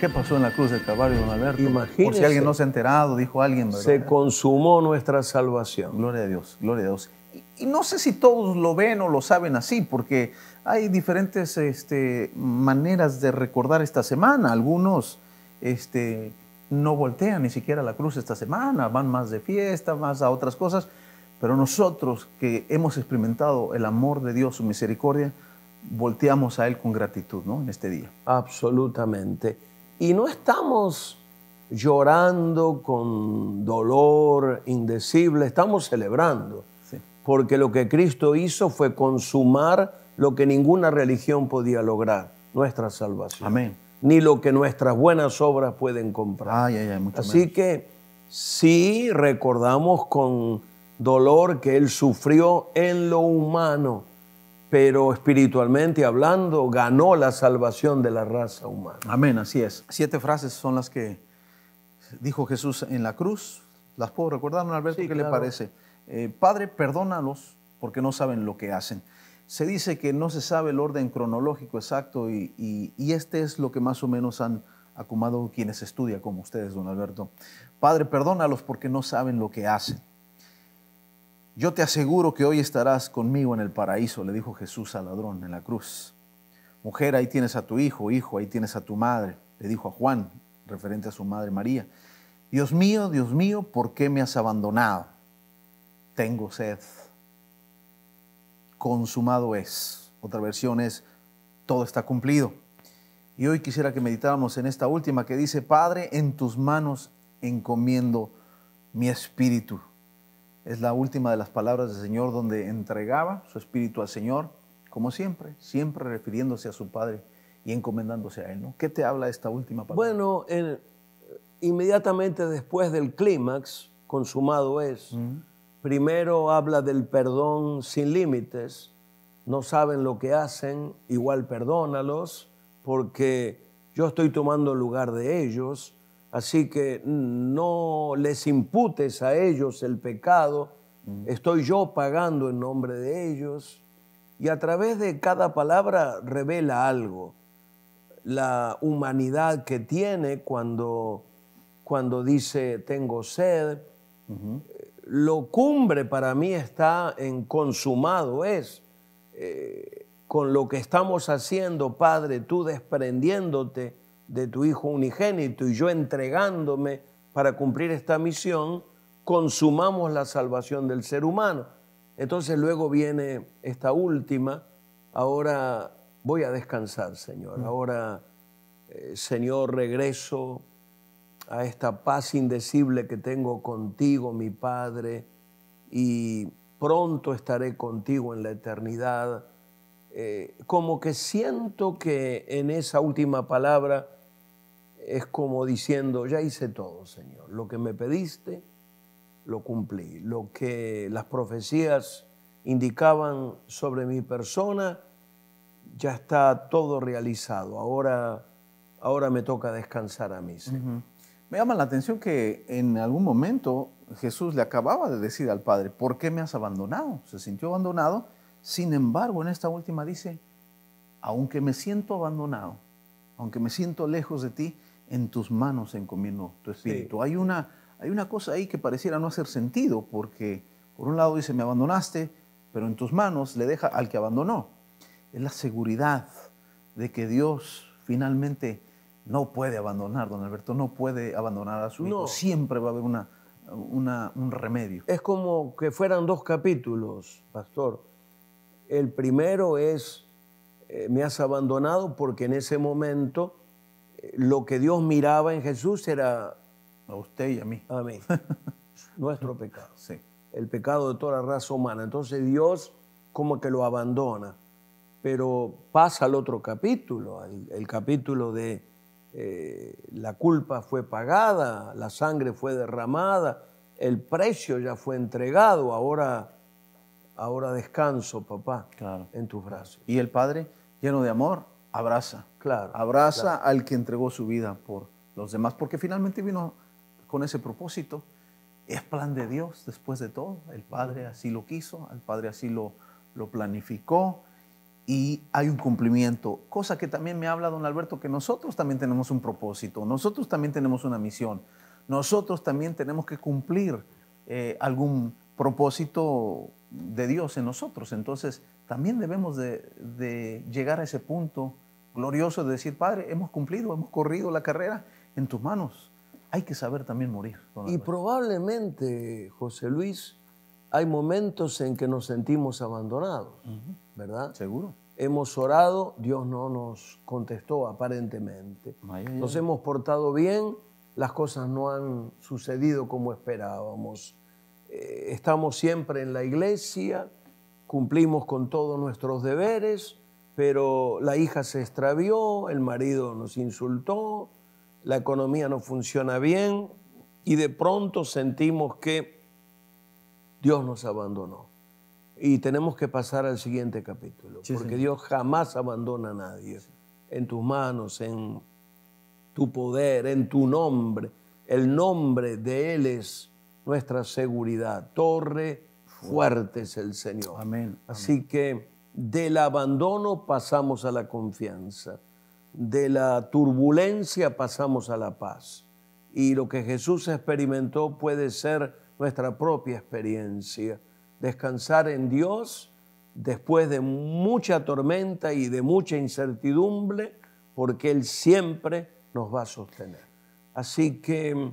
¿Qué pasó en la cruz del Calvario, don Alberto? Imagínese. Por si alguien no se ha enterado, dijo alguien, Se consumó nuestra salvación. Gloria a Dios, gloria a Dios. Y, no sé si todos lo ven o lo saben así, porque hay diferentes este, maneras de recordar esta semana. Algunos este, no voltean ni siquiera la cruz esta semana, van más de fiesta, más a otras cosas. Pero nosotros que hemos experimentado el amor de Dios, su misericordia, volteamos a Él con gratitud, ¿no? En este día. Absolutamente. Y no estamos llorando con dolor indecible, estamos celebrando, porque lo que Cristo hizo fue consumar lo que ninguna religión podía lograr, nuestra salvación. Amén. Ni lo que nuestras buenas obras pueden comprar. Así que sí recordamos con dolor que Él sufrió en lo humano, pero espiritualmente hablando ganó la salvación de la raza humana. Amén, así es. Siete frases son las que dijo Jesús en la cruz. ¿Las puedo recordar, don Alberto? ¿Qué le parece? Eh, Padre, perdónalos porque no saben lo que hacen. Se dice que no se sabe el orden cronológico exacto y, y este es lo que más o menos han acumado quienes estudian como ustedes, don Alberto. Padre, perdónalos porque no saben lo que hacen. Yo te aseguro que hoy estarás conmigo en el paraíso, le dijo Jesús al ladrón en la cruz. Mujer, ahí tienes a tu hijo, hijo, ahí tienes a tu madre, le dijo a Juan, referente a su madre María. Dios mío, Dios mío, ¿por qué me has abandonado? Tengo sed. Consumado es. Otra versión es, todo está cumplido. Y hoy quisiera que meditáramos en esta última que dice, Padre, en tus manos encomiendo mi espíritu. Es la última de las palabras del Señor donde entregaba su espíritu al Señor, como siempre, siempre refiriéndose a su Padre y encomendándose a Él. ¿no? ¿Qué te habla esta última palabra? Bueno, inmediatamente después del clímax, consumado es, primero habla del perdón sin límites, no saben lo que hacen, igual perdónalos, porque yo estoy tomando lugar de ellos Así que no les imputes a ellos el pecado, mm. estoy yo pagando en nombre de ellos. Y a través de cada palabra revela algo, la humanidad que tiene cuando, cuando dice tengo sed. Lo cumbre para mí está en consumado es. Eh, con lo que estamos haciendo, Padre, tú desprendiéndote de tu Hijo unigénito y yo entregándome para cumplir esta misión, consumamos la salvación del ser humano. Entonces luego viene esta última, ahora voy a descansar, Señor, mm. ahora, eh, Señor, regreso a esta paz indecible que tengo contigo, mi Padre, y pronto estaré contigo en la eternidad. Eh, como que siento que en esa última palabra es como diciendo, ya hice todo, Señor. Lo que me pediste, lo cumplí. Lo que las profecías indicaban sobre mi persona, ya está todo realizado. Ahora, ahora me toca descansar a mí. Me llama la atención que en algún momento Jesús le acababa de decir al Padre, ¿por qué me has abandonado? Se sintió abandonado. Sin embargo, en esta última dice, aunque me siento abandonado, aunque me siento lejos de ti, en tus manos encomiendo tu espíritu. Hay, una, hay una cosa ahí que pareciera no hacer sentido, porque por un lado dice, me abandonaste, pero en tus manos le deja al que abandonó. Es la seguridad de que Dios finalmente no puede abandonar, don Alberto, no puede abandonar a su hijo. Siempre va a haber una, un remedio. Es como que fueran dos capítulos, pastor. El primero es, eh, me has abandonado porque en ese momento lo que Dios miraba en Jesús era... A usted y a mí. A mí. Nuestro pecado. Sí. El pecado de toda la raza humana. Entonces Dios como que lo abandona. Pero pasa al otro capítulo, el, capítulo de eh, la culpa fue pagada, la sangre fue derramada, el precio ya fue entregado, ahora, ahora descanso, papá, en tus brazos. ¿Y el Padre lleno de amor? abraza. Claro. Abraza al que entregó su vida por los demás, porque finalmente vino con ese propósito. Es plan de Dios, después de todo. El Padre así lo quiso, el Padre así lo, lo planificó y hay un cumplimiento. Cosa que también me habla don Alberto, que nosotros también tenemos un propósito, nosotros también tenemos una misión, nosotros también tenemos que cumplir eh, algún propósito de Dios en nosotros. Entonces, también debemos de, llegar a ese punto glorioso de decir, Padre, hemos cumplido, hemos corrido la carrera en tus manos. Hay que saber también morir. Y probablemente, José Luis, hay momentos en que nos sentimos abandonados, ¿verdad? Seguro. Hemos orado, Dios no nos contestó aparentemente. nos hemos portado bien, las cosas no han sucedido como esperábamos. Eh, estamos siempre en la iglesia, cumplimos con todos nuestros deberes, pero la hija se extravió, el marido nos insultó, la economía no funciona bien y de pronto sentimos que Dios nos abandonó. Y tenemos que pasar al siguiente capítulo, porque Dios jamás abandona a nadie. En tus manos, en tu poder, en tu nombre. El nombre de Él es nuestra seguridad, torre fuerte es el Señor. Amén. Así que del abandono pasamos a la confianza, de la turbulencia pasamos a la paz. Y lo que Jesús experimentó puede ser nuestra propia experiencia. Descansar en Dios después de mucha tormenta y de mucha incertidumbre, porque Él siempre nos va a sostener. Así que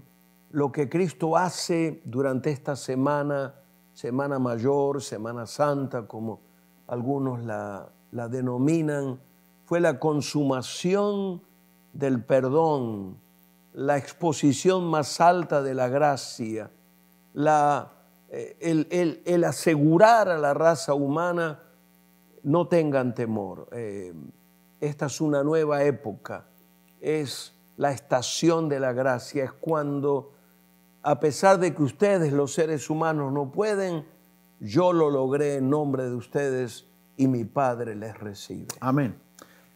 lo que Cristo hace durante esta semana Semana Mayor, Semana Santa, como algunos la, denominan, fue la consumación del perdón, la exposición más alta de la gracia, eh, el, asegurar a la raza humana, no tengan temor, eh, esta es una nueva época, es la estación de la gracia, es cuando a pesar de que ustedes, los seres humanos, no pueden, yo lo logré en nombre de ustedes y mi Padre les recibe. Amén.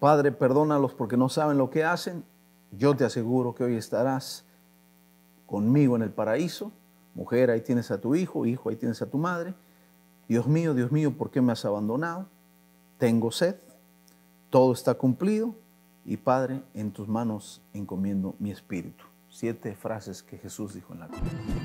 Padre, perdónalos porque no saben lo que hacen. Yo te aseguro que hoy estarás conmigo en el paraíso. Mujer, ahí tienes a tu hijo, hijo, ahí tienes a tu madre. Dios mío, Dios mío, ¿por qué me has abandonado? Tengo sed, todo está cumplido y Padre, en tus manos encomiendo mi espíritu siete frases que Jesús dijo en la cruz.